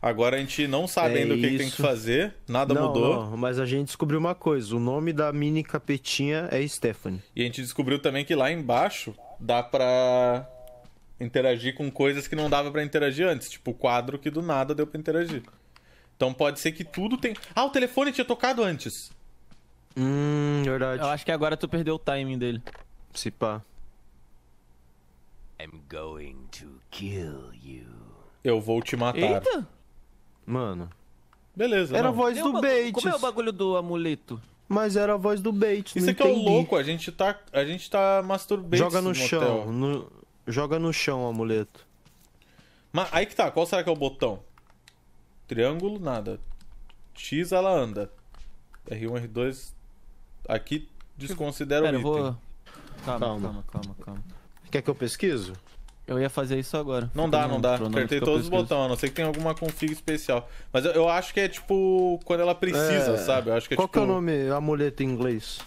Agora a gente não sabe é ainda o que, que, tem que fazer, nada não, mudou. Não, mas a gente descobriu uma coisa: o nome da mini capetinha é Stephanie. E a gente descobriu também que lá embaixo dá pra interagir com coisas que não dava para interagir antes, tipo o quadro que do nada deu para interagir. Então pode ser que tudo tem. Ah, o telefone tinha tocado antes. Hum, verdade. Eu acho que agora tu perdeu o timing dele. Se pá. I'm going to kill you. Eu vou te matar. Eita! Mano. Beleza. Era não. a voz Tem do um Como é o bagulho do amuleto? Mas era a voz do bait. Isso aqui é, é o louco, a gente tá, a gente tá masturbando. Joga no, no chão. No... Joga no chão o amuleto. Mas aí que tá, qual será que é o botão? Triângulo, nada. X ela anda. R1, R2. Aqui desconsidera Pera, o Eu Vou... Calma, calma, calma, calma, calma. Quer que eu pesquiso? Eu ia fazer isso agora. Não dá, não dá. Apertei todos os botões, a não ser que tenha alguma config especial. Mas eu, eu acho que é tipo quando ela precisa, é... sabe? Eu acho que é, Qual tipo... que é o nome amuleto em inglês?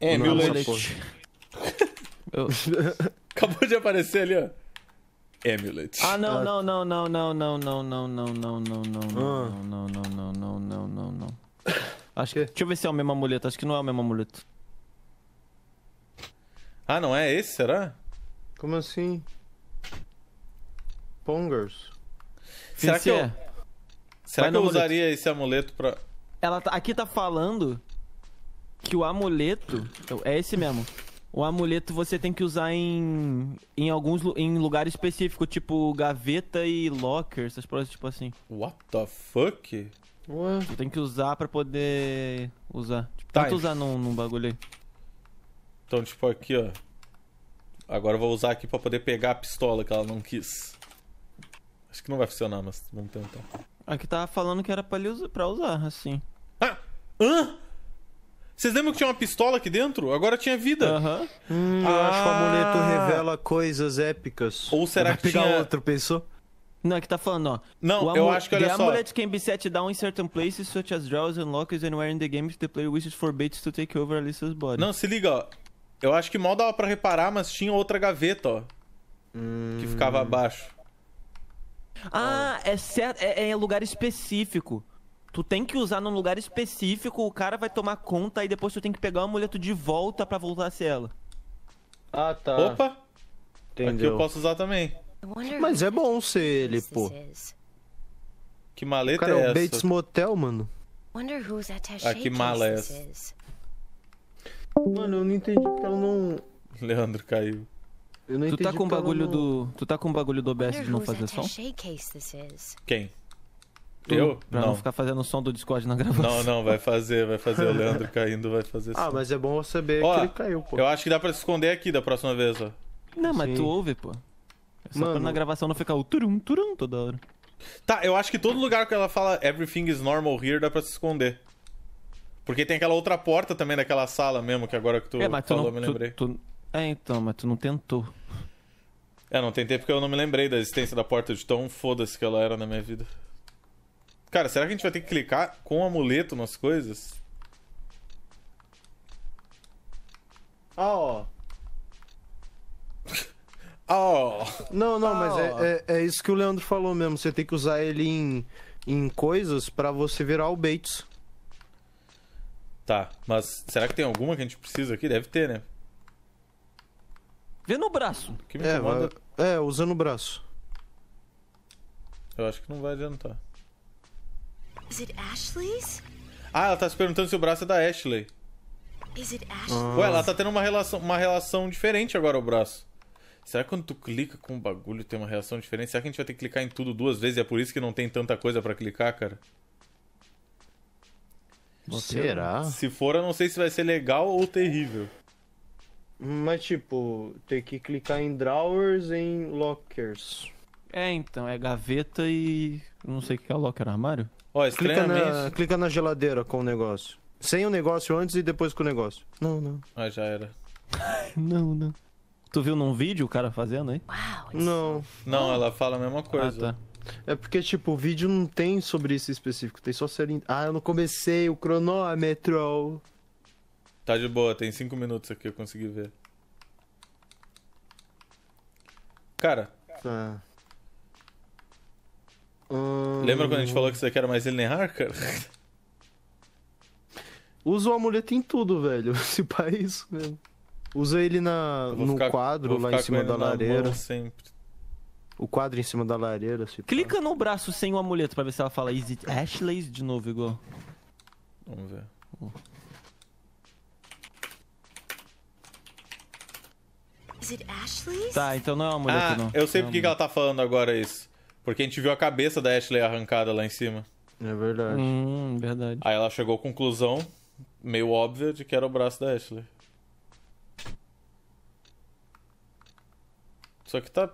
É, Amulet. eu... Acabou de aparecer ali, ó. Amulet. Ah, não, não, não, não, não, não, não, não, não, não, não, não, não, não, não, não, não, não, não. Acho que. Deixa eu ver se é o mesmo amuleto. Acho que não é o mesmo amuleto. Ah, não é esse, será? Como assim? Pongers. Será que é? eu, será que eu usaria esse amuleto pra... Ela tá, aqui tá falando que o amuleto... É esse mesmo. O amuleto você tem que usar em, em alguns em lugares específicos, tipo gaveta e locker, essas coisas tipo assim. What the fuck? Ué. Você tem que usar pra poder usar. Tipo, tá, tenta usar num, num bagulho aí. Então, tipo, aqui, ó. Agora eu vou usar aqui pra poder pegar a pistola que ela não quis. Acho que não vai funcionar, mas vamos tentar. Aqui tava falando que era pra, usar, pra usar, assim. Ah! Hã? Vocês lembram que tinha uma pistola aqui dentro? Agora tinha vida. Aham. Hum, ah. acho que o amuleto ah! revela coisas épicas. Ou será que pegar tinha... outro pessoa? Não, é que tá falando, ó. Não, eu acho que olha só. The amulet can be set down in certain places, such as draws and lockers anywhere in the game if the player wishes for bait to take over Alicia's body. Não, se liga, ó. Eu acho que mal dava pra reparar, mas tinha outra gaveta, ó. Hum... Que ficava abaixo. Ah, é, certo, é, é lugar específico. Tu tem que usar num lugar específico, o cara vai tomar conta e depois tu tem que pegar o amuleto de volta pra voltar a ser ela. Ah, tá. Opa! Entendeu. Aqui eu posso usar também. Mas é bom ser ele, pô. Que maleta cara, é essa? é o Bates Motel, mano. Ah, que mala é essa? Mano, eu não entendi porque ela não... Leandro caiu. Eu não tu tá com o bagulho do. Tu tá com o bagulho do OBS de não fazer é som? Quem? Tu, eu? Pra não. não. ficar fazendo som do Discord na gravação. Não, não, vai fazer, vai fazer o Leandro caindo, vai fazer Ah, mas é bom saber ó, que ele caiu, pô. Eu acho que dá pra se esconder aqui da próxima vez, ó. Não, mas Sim. tu ouve, pô. É só Mano. pra na gravação não ficar o turum, turum toda hora. Tá, eu acho que todo lugar que ela fala everything is normal here dá pra se esconder. Porque tem aquela outra porta também daquela sala mesmo, que agora que tu é, falou, tu não, me lembrei. Tu, tu, é, então, mas tu não tentou. É, não tentei porque eu não me lembrei da existência da porta de tão foda-se que ela era na minha vida. Cara, será que a gente vai ter que clicar com o amuleto nas coisas? Ah, ó. Oh. Não, não, oh. mas ah, é, é, é, isso que o Leandro falou mesmo. Você tem que usar ele em, em coisas para você virar o Bates. Tá, mas será que tem alguma que a gente precisa aqui? Deve ter, né? Vê no braço. que me é, incomoda... é, usando o braço. Eu acho que não vai adiantar. Is it Ashley's? Ah, ela tá se perguntando se o braço é da Ashley. Is it ah. Ué, ela tá tendo uma relação, uma relação diferente agora o braço. Será que quando tu clica com o bagulho tem uma reação diferente? Será que a gente vai ter que clicar em tudo duas vezes e é por isso que não tem tanta coisa para clicar, cara? Será? Se for, eu não sei se vai ser legal ou terrível. Mas tipo, ter que clicar em drawers em lockers. É, então, é gaveta e. Não sei o que é locker, armário? Ó, é clica na, é clica na geladeira com o negócio. Sem o negócio antes e depois com o negócio. Não, não. Ah, já era. não, não. Tu viu num vídeo o cara fazendo aí? Uau, isso... Não. Não, ela fala a mesma ah, coisa. Ah, tá. É porque, tipo, o vídeo não tem sobre isso específico, tem só ser. Ah, eu não comecei o cronômetro. Tá de boa, tem 5 minutos aqui, eu consegui ver. Cara. Tá. Lembra quando a gente falou que isso aqui era mais linear, cara? Usa o amuleto em tudo, velho. Se pá, é isso mesmo. Usa ele na, no ficar, quadro lá em cima da lareira. O quadro em cima da lareira. Se Clica pá. no braço sem o amuleto pra ver se ela fala Is it Ashley's de novo, igual. Vamos ver. Tá, então não é uma mulher ah, não. Eu sei é porque que ela tá falando agora isso. Porque a gente viu a cabeça da Ashley arrancada lá em cima. É verdade. Hum, verdade. Aí ela chegou à conclusão, meio óbvia, de que era o braço da Ashley. Só que tá.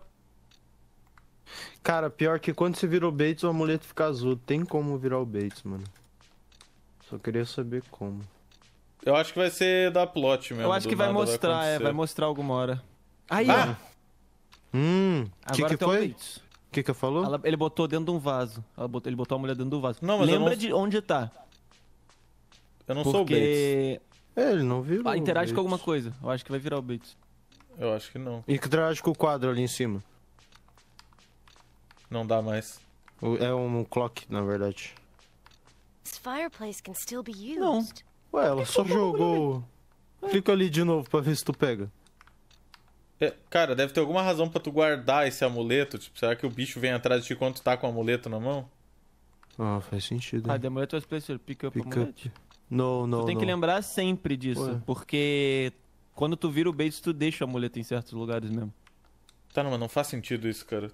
Cara, pior que quando você virou Bates, o amuleto fica azul. Tem como virar o Bates, mano. Só queria saber como. Eu acho que vai ser da plot mesmo. Eu acho que vai mostrar, vai, é, vai mostrar alguma hora. Aí, ah. ó. Hum, que Agora que tem foi? O que que eu falou? Ela- ele botou dentro de um vaso. Ela botou- ele botou a mulher dentro do vaso. Não, mas Lembra não- de onde tá. Eu não sou o Bates. É, ele não viu. Ah, interage com alguma coisa. Eu acho que vai virar o Bates. Eu acho que não. Interage com o quadro ali em cima. Não dá mais. O- É um clock, na verdade. Não. Ué, ela só jogou. Clica ali de novo pra ver se tu pega. É, cara, deve ter alguma razão para tu guardar esse amuleto. Tipo, será que o bicho vem atrás de ti quando tu tá com o amuleto na mão? Ah, faz sentido. Ah, the amulet was placed pick up pick amulet. Não, não, Tu tem no. que lembrar sempre disso, Ué. porque quando tu vira o base, tu deixa o amuleto em certos lugares mesmo. Tá, não, mas não faz sentido isso, cara.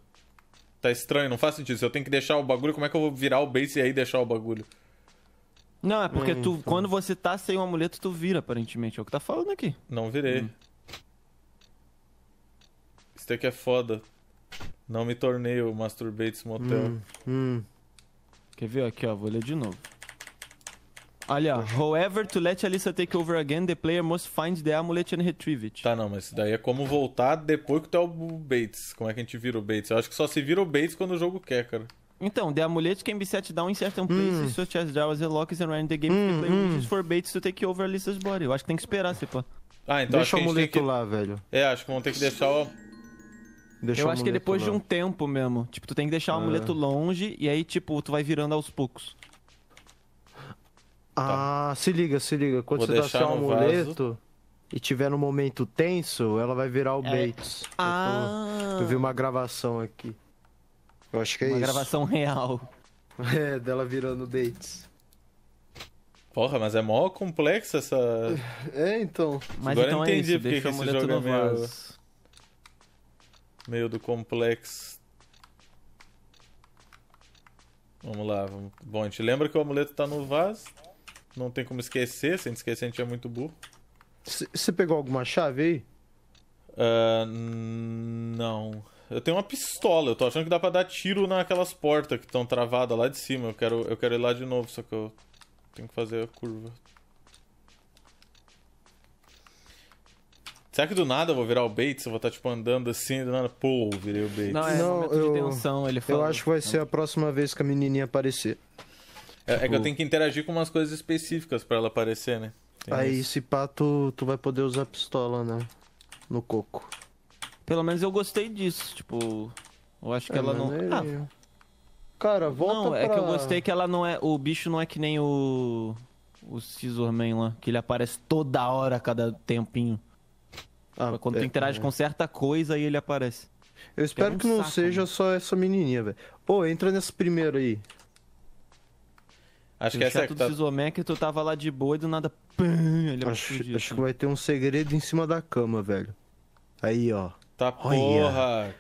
Tá estranho, não faz sentido. Se eu tenho que deixar o bagulho, como é que eu vou virar o base e aí deixar o bagulho? Não, é porque hum, tu, então. quando você tá sem o amuleto, tu vira, aparentemente. É o que tá falando aqui. Não virei. Hum. Isso daqui é foda. Não me tornei o Masturbates Motel. Hum, hum. Quer ver aqui, ó? Vou ler de novo. Olha, however, to let Alissa take over again, the player must find the amulet and retrieve it. Tá, não, mas daí é como voltar depois que tu é o Bates. Como é que a gente vira o Bates? Eu acho que só se vira o Bates quando o jogo quer, cara. Então, the amulet can be set down in certain hum. places, mm. such as jars and locks around the game, mm, the hum, player mm. Hum. for Bates to take over Alissa's body. Eu acho que tem que esperar, se pô. Ah, então Deixa acho que o amuleto que... lá, velho. É, acho que vão ter que deixar o eu acho que é depois lá. de um tempo mesmo. Tipo, tu tem que deixar o amuleto é. longe e aí, tipo, tu vai virando aos poucos. Ah, tá. se liga, se liga. Quando Vou você tá deixar o um amuleto vaso. e tiver no momento tenso, ela vai virar o é. Ah. Eu, tô... Ah. eu vi uma gravação aqui. Eu acho que é uma isso. Uma gravação real. É, dela virando Bates. Porra, mas é mó complexo essa. É, então. Mas Agora então é entendi é isso, porque deixa que esse jogo é meio meio do complexo. Vamos lá. Bom, a gente lembra que o amuleto está no vaso. Não tem como esquecer. Se a gente esquecer, a gente é muito burro. Você pegou alguma chave aí? Uh, não. Eu tenho uma pistola. Eu tô achando que dá pra dar tiro naquelas portas que estão travadas lá de cima. Eu quero, eu quero ir lá de novo, só que eu tenho que fazer a curva. Será que do nada eu vou virar o Bates? Eu vou estar, tá, tipo, andando assim, do nada, pô, virei o Bates. Não, é não, eu, de tensão, ele Eu acho que vai ser a próxima vez que a menininha aparecer. É, tipo... é que eu tipo, tenho que interagir com umas coisas específicas para ela aparecer, né? Tem Aí, isso. se pá, tu, tu vai poder usar pistola, né? No coco. Pelo menos eu gostei disso, tipo... Eu acho que é, ela não... Ah. Cara, volta Não, é pra... é que eu gostei que ela não é... O bicho não é que nem o... O Scissorman lá, que ele aparece toda hora, a cada tempinho. Ah, tipo, quando é, tu interage é. com certa coisa, aí ele aparece. Eu tipo, é espero que, é um que não saco, seja né? só essa menininha, velho. Pô, oh, entra nesse primeiro aí. Acho que essa é que tá... tu tava lá de boa e do nada... Pum, ele acho, acho assim. que vai ter um segredo em cima da cama, velho. Aí, ó. Tá Olha. porra!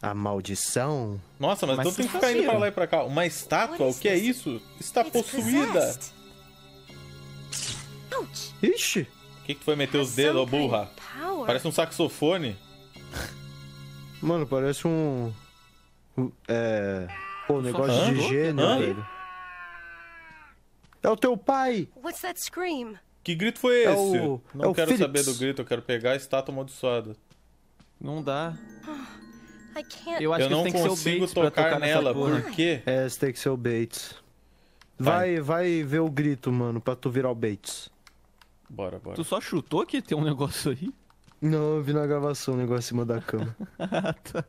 A maldição? Nossa, mas, mas então tem que ficar indo pra lá e pra cá. Uma estátua? O que é isso? Está It's possuída! Ixi! O que, que foi meter os dedos, burra? Parece um saxofone. Mano, parece um. É. Pô, negócio de gênio, Hã? velho. É o teu pai! What's that scream? Que grito foi é esse? É o... Não é quero saber do grito, eu quero pegar a estátua amaldiçoada. Não dá. Eu acho eu que não tem que ser o Bates tocar, tocar nela, por quê? É, você tem que ser o Bates. Vai, vai, vai ver o grito, mano, pra tu virar o Bates. Bora, bora. Tu só chutou que tem um negócio aí? Não, eu vi na gravação o negócio em cima da cama. tá.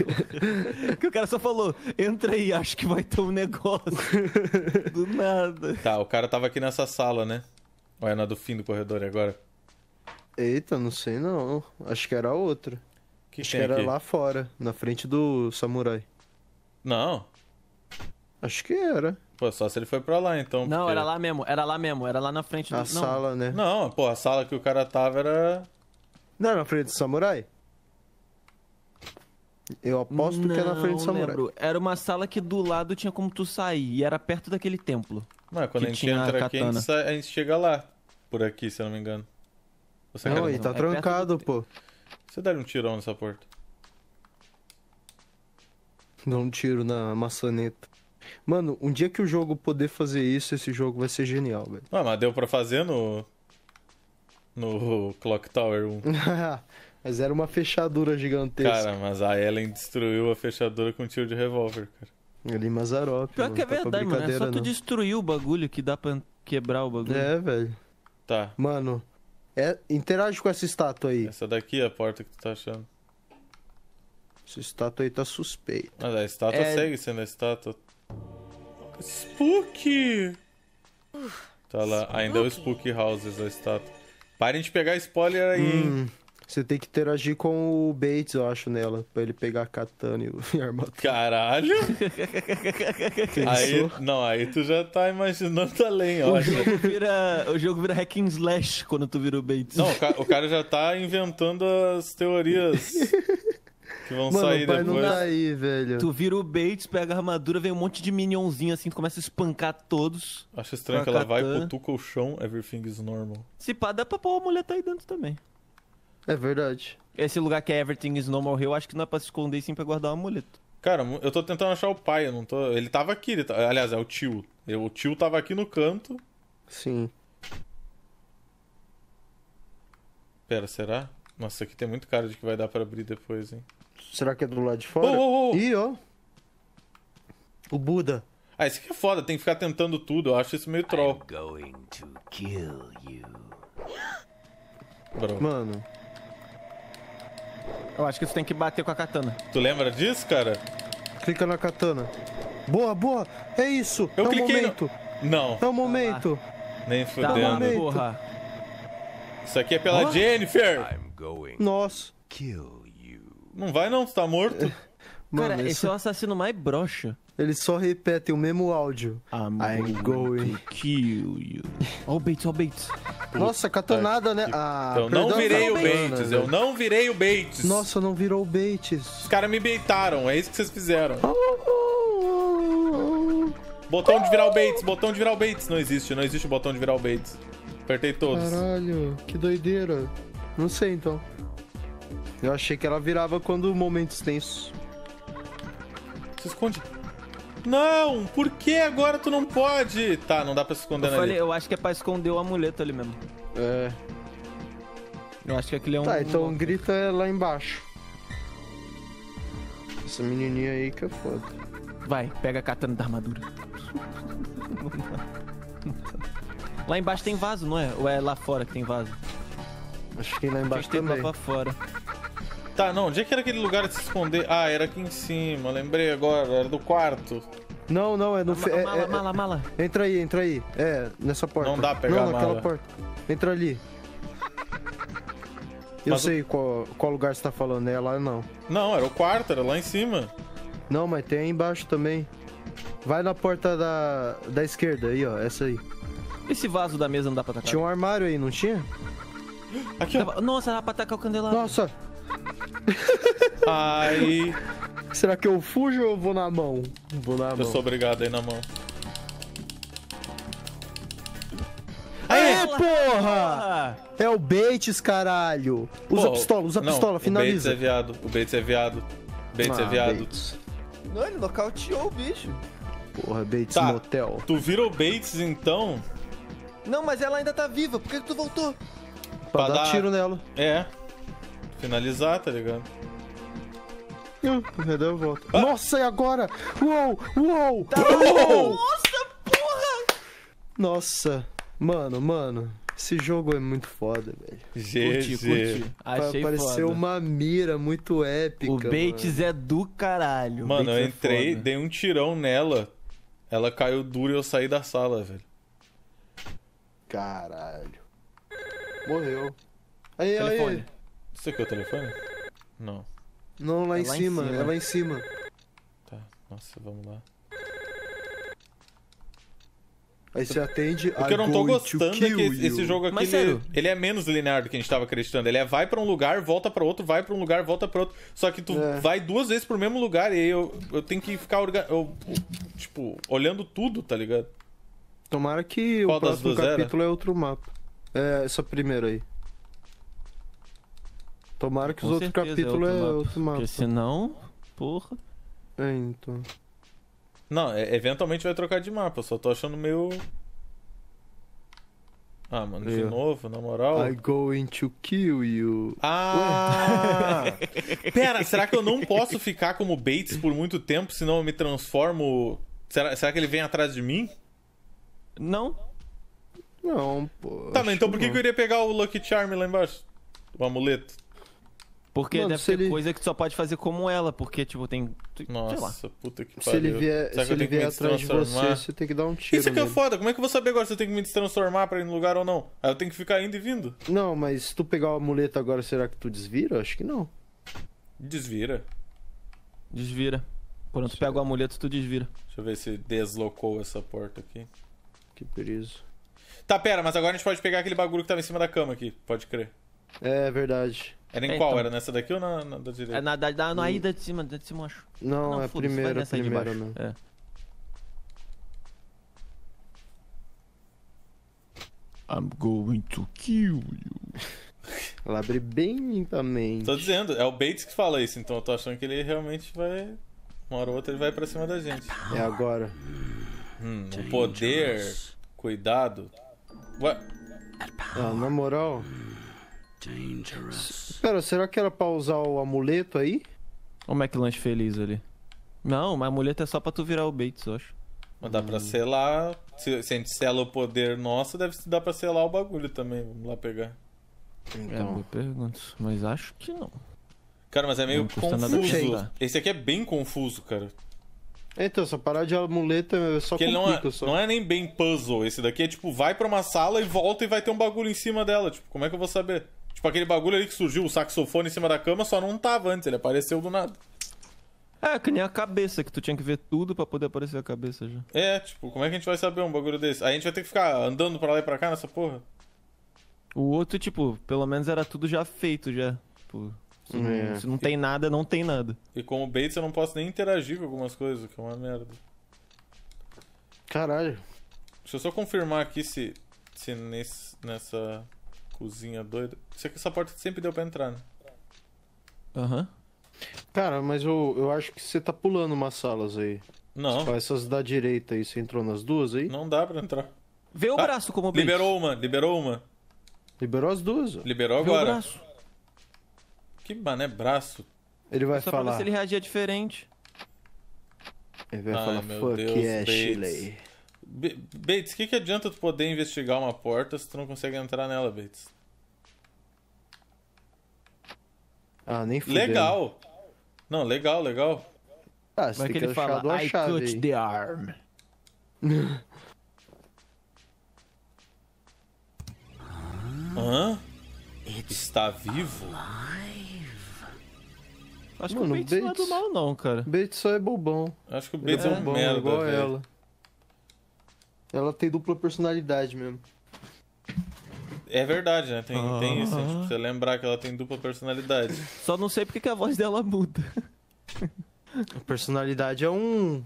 que o cara só falou, entra aí, acho que vai ter um negócio. do nada. Tá, o cara tava aqui nessa sala, né? Ou é na do fim do corredor agora? Eita, não sei não. Acho que era outra. Que Acho que era aqui? lá fora, na frente do samurai. Não. Acho que era. Pô, só se ele foi pra lá então. Não, porque... era lá mesmo, era lá mesmo, era lá na frente do. A não. sala, né? Não, pô, a sala que o cara tava era não era na frente do samurai? Eu aposto é não, que era na frente do samurai. Lembro. Era uma sala que do lado tinha como tu sair, e era perto daquele templo. Não, é quando a gente entra aqui, a gente, sai, a gente, chega lá. Por aqui, se eu não me engano. Você não, aí tá é trancado, pô. Você dá um tirão nessa porta. Dá um tiro na maçaneta. Mano, um dia que o jogo poder fazer isso, esse jogo vai ser genial, velho. Ah, mas deu pra fazer no, no Clock Tower 1. mas era uma fechadura gigantesca. Cara, mas a Ellen destruiu a fechadura com um tiro de revólver, cara. Ali Mazarop. Pior que é verdade, mano. É só tu destruir o bagulho que dá pra quebrar o bagulho. É, velho. Tá. Mano, é... interage com essa estátua aí. Essa daqui é a porta que tu tá achando. Essa estátua aí tá suspeita. Mas a estátua é... segue sendo a estátua. Spook! Tá lá, Spooky. ainda é o Spook Houses, a estátua. Parem de pegar spoiler aí, hum, Você tem que interagir com o Bates, eu acho, nela. Pra ele pegar a katana e a armadura. Caralho! aí, não, aí tu já tá imaginando além, ó. O jogo vira, o jogo vira hack and slash quando tu vira o Bates. Não, o cara já tá inventando as teorias Que vão Mano, sair depois. Não dá aí, velho. Tu vira o Bates, pega a armadura, vem um monte de minionzinho assim, tu começa a espancar todos. Acho estranho que ela vai, cutuca o chão, everything is normal. Se pá, dá pra pôr a mulher tá aí dentro também. É verdade. Esse lugar que é Everything is Normal Hill, acho que não é pra se esconder sim pra guardar o amuleto. Cara, eu tô tentando achar o pai, eu não tô. Ele tava aqui, ele tá... aliás, é o tio. Eu, o tio tava aqui no canto. Sim. Pera, será? Nossa, aqui tem muito cara de que vai dar para abrir depois, hein? Será que é do lado de fora? Oh, oh, oh. Ih, ó. O Buda. Ah, isso aqui é foda, tem que ficar tentando tudo. Eu acho isso meio troll. Mano. Eu acho que você tem que bater com a katana. Tu lembra disso, cara? Clica na katana. Boa, boa. É isso. Eu é cliquei momento. No... Não. É o momento. Tá Nem tá fudendo. porra. Isso aqui é pela Jennifer. I'm going Nossa. Kill não vai não, você tá morto. Mano, Cara, esse é o assassino mais broxa. Ele só repetem o mesmo áudio. I'm, ah, I'm going to kill you. Ó o Bates, ó o Bates. Nossa, catonada, né? Ah, eu então, não perdão, virei o Bates, eu não virei o Bates. Nossa, não virou o Bates. Os caras me beitaram, é isso que vocês fizeram. Oh, oh, oh, botão de virar o Bates, botão de virar o Bates. Não existe, não existe o botão de virar o Bates. Apertei todos. Caralho, que doideira. Não sei então. Eu achei que ela virava quando momentos tensos. Se esconde. Não, por que agora tu não pode? Tá, não dá pra se esconder eu falei, ali. Eu acho que é pra esconder o amuleto ali mesmo. É. Eu acho que aquele é um... Tá, então um... grita lá embaixo. Essa menininha aí que é foda. Vai, pega a katana da armadura. lá embaixo tem vaso, não é? Ou é lá fora que tem vaso? Acho que lá embaixo tem também. lá pra fora. Tá, não, onde é que era aquele lugar de se esconder? Ah, era aqui em cima, lembrei agora, era do quarto. Não, não, é no... Mala, é, mala, é, mala, mala. Entra aí, entra aí. É, nessa porta. Não dá pra pegar não, naquela mala. porta. Entra ali. Eu mas sei o... qual, qual lugar você tá falando, é lá não. Não, era o quarto, era lá em cima. Não, mas tem aí embaixo também. Vai na porta da, da esquerda aí, ó, essa aí. Esse vaso da mesa não dá pra atacar? Tinha um armário aí, não tinha? Aqui, ó. Nossa, dá pra atacar o candelabro. Nossa, Ai. Será que eu fujo ou eu vou na mão? Vou na eu mão. Eu sou obrigado aí na mão. Aê, Aê porra! É o Bates, caralho. Usa Pô, a pistola, usa a não, pistola, finaliza. O Bates é viado, o Bates é viado. Bates é ah, é viado. Bates. Não, ele nocauteou o bicho. Porra, Bates tá, motel. Tu virou Bates então? Não, mas ela ainda tá viva, por que tu voltou? Pra, pra dar, dar tiro nela. É finalizar, tá ligado? Hum, daí eu volto. Ah. Nossa, e agora? Uou! Uou! Tá uou! Nossa, porra! Nossa, mano, mano. Esse jogo é muito foda, velho. Gente, Curti, curti. Achei Pareceu foda. uma mira muito épica. O Bates mano. é do caralho. Mano, eu é entrei, é dei um tirão nela. Ela caiu duro e eu saí da sala, velho. Caralho. Morreu. Aí, Telefone. aí. Você quer o telefone? Não. Não, lá, é em, lá cima, em, cima, é lá em cima. Tá, nossa, vamos lá. Aí você atende O é que eu não tô gostando é que esse, jogo aqui, ele, é- ele, é menos linear do que a gente tava acreditando. Ele é vai pra um lugar, volta pra outro, vai pra um lugar, volta pra outro. Só que tu é. vai duas vezes pro mesmo lugar e aí eu, eu tenho que ficar, orga... eu, tipo, olhando tudo, tá ligado? Tomara que Qual o próximo capítulo era? é outro mapa. É, essa primeira aí. Tomara que Com os outros é capítulos é outro mapa. Porque senão, porra. É, então. Não, é, eventualmente vai trocar de mapa, só tô achando meio. Ah, mano, de eu. É. novo, na moral. I going to kill you. Ah! Pera, será que eu não posso ficar como Bates por muito tempo, senão eu me transformo. Será, será que ele vem atrás de mim? Não. Não, pô. Tá, mas então por que, que eu iria pegar o Lucky Charm lá embaixo? O amuleto. Porque Mano, deve ele... coisa que só pode fazer como ela, porque, tipo, tem. Nossa, puta que pariu. Se ele vier, se ele vier atrás de você, você tem que dar um tiro. Isso aqui é foda, como é que eu vou saber agora se eu tenho que me transformar pra ir no lugar ou não? Aí eu tenho que ficar indo e vindo. Não, mas se tu pegar o amuleto agora, será que tu desvira? Acho que não. Desvira. Desvira. Quando tu pega o amuleto, tu desvira. Deixa eu ver se deslocou essa porta aqui. Que perigo. Tá, pera, mas agora a gente pode pegar aquele bagulho que tava em cima da cama aqui, pode crer. É verdade. Era em é, qual? Então... Era nessa daqui ou na, na da direita? É na, da, da na hum. ida de cima, da de cima, acho. Não, não é primeiro, nessa primeira, de baixo. não. Né? É. I'm going to kill you. Ela abre bem lentamente. Tô dizendo, é o Bates que fala isso, então eu tô achando que ele realmente vai. Uma hora ou outra ele vai pra cima da gente. É agora. Hum, o poder. Cuidado. Ué. Ah, na moral. Dangerous. Pera, será que era pra usar o amuleto aí? O McLanche feliz ali. Não, mas amuleto é só pra tu virar o Bates, eu acho. Mas dá pra selar. Se, se a gente sela o poder nosso, deve dar pra selar o bagulho também. Vamos lá pegar. É, então... É, boa pergunta. Mas acho que não. Cara, mas é meio confuso. Esse aqui é bem confuso, cara. Então, só parar de amuleto é só Porque não é, não é nem bem puzzle. Esse daqui é tipo, vai pra uma sala e volta e vai ter um bagulho em cima dela. Tipo, como é que eu vou saber? Tipo, aquele bagulho ali que surgiu o saxofone em cima da cama só não tava antes, ele apareceu do nada. É, que nem a cabeça, que tu tinha que ver tudo pra poder aparecer a cabeça já. É, tipo, como é que a gente vai saber um bagulho desse? Aí a gente vai ter que ficar andando pra lá e pra cá nessa porra. O outro, tipo, pelo menos era tudo já feito já. Tipo, se, não, é. se não tem nada, não tem nada. E como Bates eu não posso nem interagir com algumas coisas, que é uma merda. Caralho. Deixa eu só confirmar aqui se, se nesse, nessa Cozinha doida. Isso aqui essa porta sempre deu pra entrar, né? Aham. Uhum. Cara, mas eu, eu acho que você tá pulando umas salas aí. Não. Você tipo, faz essas da direita aí, você entrou nas duas aí? Não dá pra entrar. Vê o ah, braço como bicho. Liberou uma, liberou uma. Liberou as duas. Ó. Liberou agora. Vê o braço. Que mané braço. Ele vai Só falar. Só pra ver se ele reagia diferente. Ele vai Ai, falar, fuck Deus, yeah, Chile. Bates, o que, que adianta tu poder investigar uma porta se tu não consegue entrar nela, Bates? Ah, nem fudeu. Legal! Não, legal, legal. Ah, você Como é que, que ele fala? I touch the arm. Hã? Está vivo? Acho Mano, que o Bates, Bates, não é do mal, não, cara. Bates só é bobão. Acho que o Bates é, é um merda. Igual velho. ela. Ela tem dupla personalidade mesmo. É verdade, né? Tem, ah. tem isso. A gente precisa lembrar que ela tem dupla personalidade. Só não sei porque que a voz dela muda. A personalidade é um.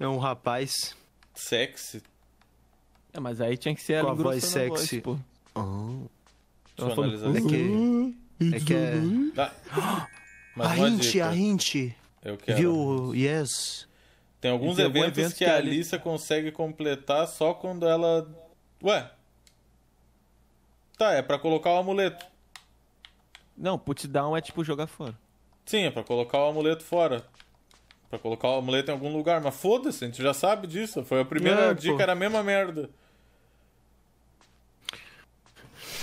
É um rapaz. Sexy. É, mas aí tinha que ser Com a voz sexy. Voz, pô. Ah. Deixa eu analisar É que. É que é. Ah. a gente, a gente. Eu quero. Viu? Yes. Tem alguns tem eventos evento que, que, a Alissa consegue completar só quando ela. Ué? Tá, é para colocar o amuleto. Não, putdown é tipo jogar fora. Sim, é pra colocar o amuleto fora. Pra colocar o amuleto em algum lugar. Mas foda-se, a gente já sabe disso. Foi a primeira dica, pô. era a mesma merda.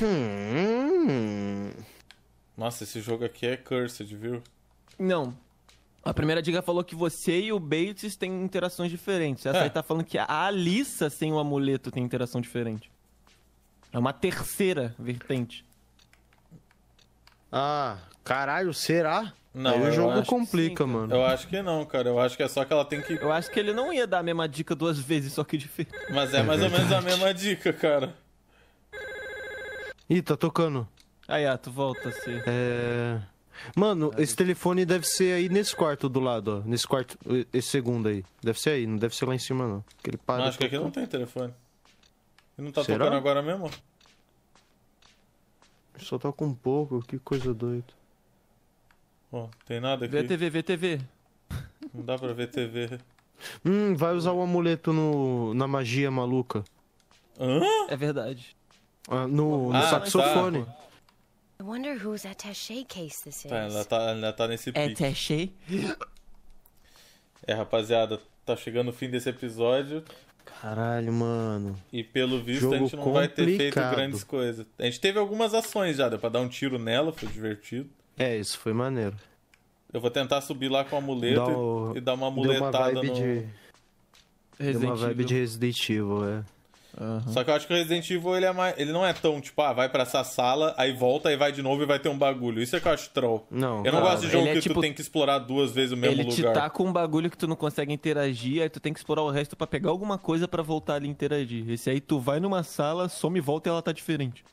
Hum. Nossa, esse jogo aqui é cursed, viu? Não, a primeira dica falou que você e o Bates têm interações diferentes. Essa é. aí tá falando que a Alissa sem o amuleto tem interação diferente. É uma terceira vertente. Ah, caralho, será? Não, aí o jogo complica, sim, mano. Eu acho que não, cara. Eu acho que é só que ela tem que. Eu acho que ele não ia dar a mesma dica duas vezes, só que é diferente. Mas é, é mais verdade. ou menos a mesma dica, cara. Ih, tá tocando. Aí, ah, tu volta, sim. É. Mano, é. esse telefone deve ser aí nesse quarto do lado, ó. Nesse quarto, esse segundo aí. Deve ser aí, não deve ser lá em cima, não. Aquele para. Não, acho que aqui não tem telefone. E não tá Será? tocando agora mesmo? Só toca um pouco, que coisa doida. Ó, tem nada aqui. Vê TV, vê TV. Não dá pra ver TV. Hum, vai usar o amuleto no, na magia maluca. Hã? É verdade. Ah, no, no ah, saxofone. Tá. I wonder whose attaché case this tá, is. Tá, ela tá, ainda tá nesse pique. Attaché? É, rapaziada, tá chegando o fim desse episódio. Caralho, mano. E pelo visto Jogo a gente não complicado. vai ter feito grandes coisas. A gente teve algumas ações já, deu pra dar um tiro nela, foi divertido. É, isso foi maneiro. Eu vou tentar subir lá com a muleta e, e dar uma muletada uma vibe no... de... Deu uma vibe de Resident Evil, é. Uhum. Só que eu acho que o Resident Evil ele, é mais, ele não é tão tipo, ah, vai pra essa sala, aí volta, e vai de novo e vai ter um bagulho. Isso é que eu acho troll. Não, eu não cara, gosto de jogo é que tipo, tu tem que explorar duas vezes o mesmo ele lugar. Ele te tá com um bagulho que tu não consegue interagir, aí tu tem que explorar o resto para pegar alguma coisa para voltar ali e interagir. Esse aí tu vai numa sala, some e volta e ela tá diferente.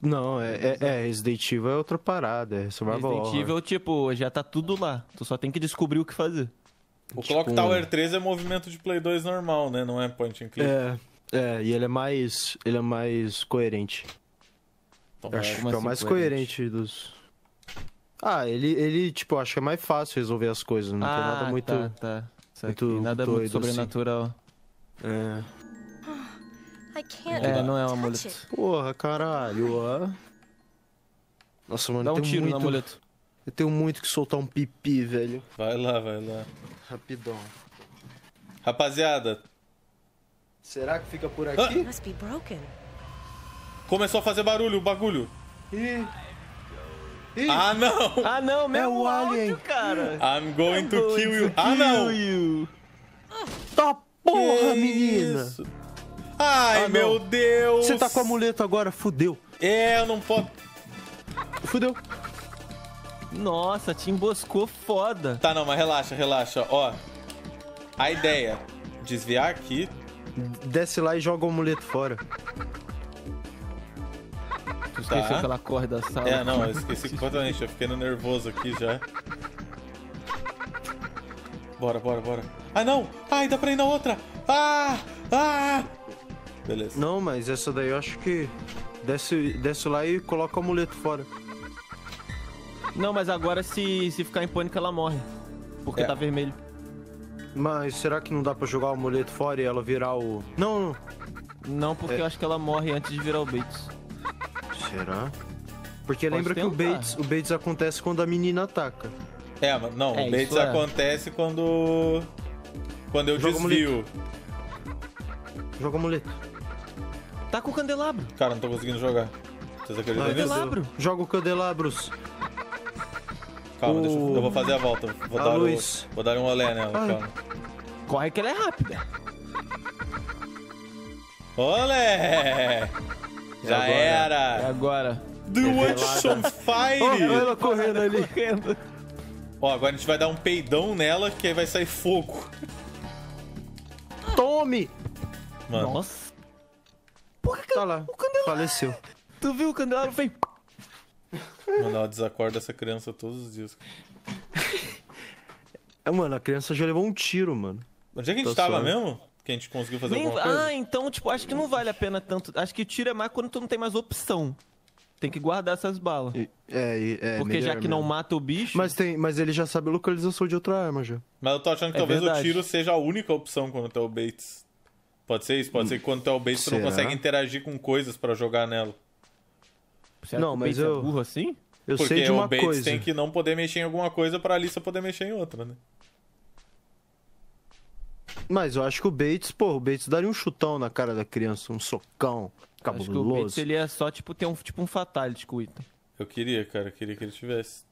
Não, é, é, é, Resident Evil é outra parada, é Resident Evil, tipo, já tá tudo lá. Tu só tem que descobrir o que fazer. O tipo, Clock Tower 3 é movimento de Play 2 normal, né? Não é point and click. É, é e ele é mais, ele é mais coerente. Então, é acho é, que é o assim, mais coerente? coerente dos... Ah, ele, ele, tipo, acho que é mais fácil resolver as coisas. Não ah, tem nada muito... Tá, tá. Muito nada é doido, muito assim. sobrenatural. Assim. É... É, não é um amuleto. Porra, caralho, ó. Nossa, mano, Dá um tiro muito... no amuleto. Eu tenho muito que soltar um pipi, velho. Vai lá, vai lá. Rapidão. Rapaziada. Será que fica por aqui? Ah. Começou a fazer barulho o bagulho. Ih. Ih. Ah, não! Ah, não, meu é o áudio, cara! I'm going, I'm to, kill to kill you! ah, não! You. Tá porra, que menina! Isso? Ai, ah, meu Deus! Você tá com a muleta agora, fudeu! É, eu não posso... Fudeu! Nossa, te emboscou foda. Tá, não, mas relaxa, relaxa. Ó, a ideia, desviar aqui. Desce lá e joga o amuleto fora. Tu esqueceu tá. aquela corda da sala. É, não, eu esqueci completamente. Eu fiquei nervoso aqui já. Bora, bora, bora. Ah, não! Ai, dá pra ir na outra! Ah! Ah! Beleza. Não, mas essa daí eu acho que... Desce, desce lá e coloca o amuleto fora. Não, mas agora se, se ficar em pânico ela morre. Porque é. tá vermelho. Mas será que não dá pra jogar o amuleto fora e ela virar o. Não! Não, porque é. eu acho que ela morre antes de virar o Bates. Será? Porque Pode lembra tentar. que o Bates, o Bates acontece quando a menina ataca. É, não, é, o Bates é. acontece quando. Quando eu Joga desvio. Joga o amuleto. Tá com o candelabro. Cara, não tô conseguindo jogar. Vocês acreditam nisso? Joga o candelabros. Calma, o... deixa eu, eu, vou fazer a volta. Vou, a ah, dar, luz. O, vou dar um olé nela, Ai. Ah. calma. Corre que ela é rápida. Olé! É Já agora, era! É agora. Do you on fire? Olha ela correndo ali. Correndo. Ó, agora a gente vai dar um peidão nela que aí vai sair fogo. Tome! Mano. Nossa. Por que, Tá lá. O candelabro... Faleceu. Tu viu o candelabro? Foi... Mano, ela desacorda essa criança todos os dias. É, mano, a criança já levou um tiro, mano. Onde é que a gente tá tava mesmo? Que a gente conseguiu fazer Nem... alguma coisa? Ah, então, tipo, acho que não vale a pena tanto. Acho que tiro é mais quando tu não tem mais opção. Tem que guardar essas balas. E, é, é, Porque já que mesmo. não mata o bicho. Mas, tem, mas ele já sabe a localização de outra arma já. Mas eu tô achando que é talvez verdade. o tiro seja a única opção quando tu é o Bates. Pode ser isso? Pode hum. ser que quando tu é o Bates Será? tu não consegue interagir com coisas para jogar nela. É não, mas é eu... burro assim? Eu Porque sei de uma o Bates coisa. tem que não poder mexer em alguma coisa pra Alissa poder mexer em outra, né? Mas eu acho que o Bates, pô, o Bates daria um chutão na cara da criança, um socão cabuloso. Acho que o Bates, ele é só, tipo, ter um, tipo, um fatality com o item. Eu queria, cara, eu queria que ele tivesse.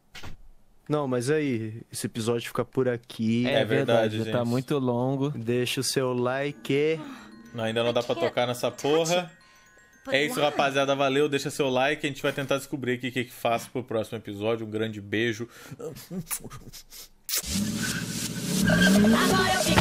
Não, mas aí, esse episódio fica por aqui. É, é verdade, verdade tá muito longo. Deixa o seu like. Não, ainda não dá pra tocar nessa porra. É isso, rapaziada. Valeu. Deixa seu like. A gente vai tentar descobrir o que, que faz pro próximo episódio. Um grande beijo. Agora eu fico...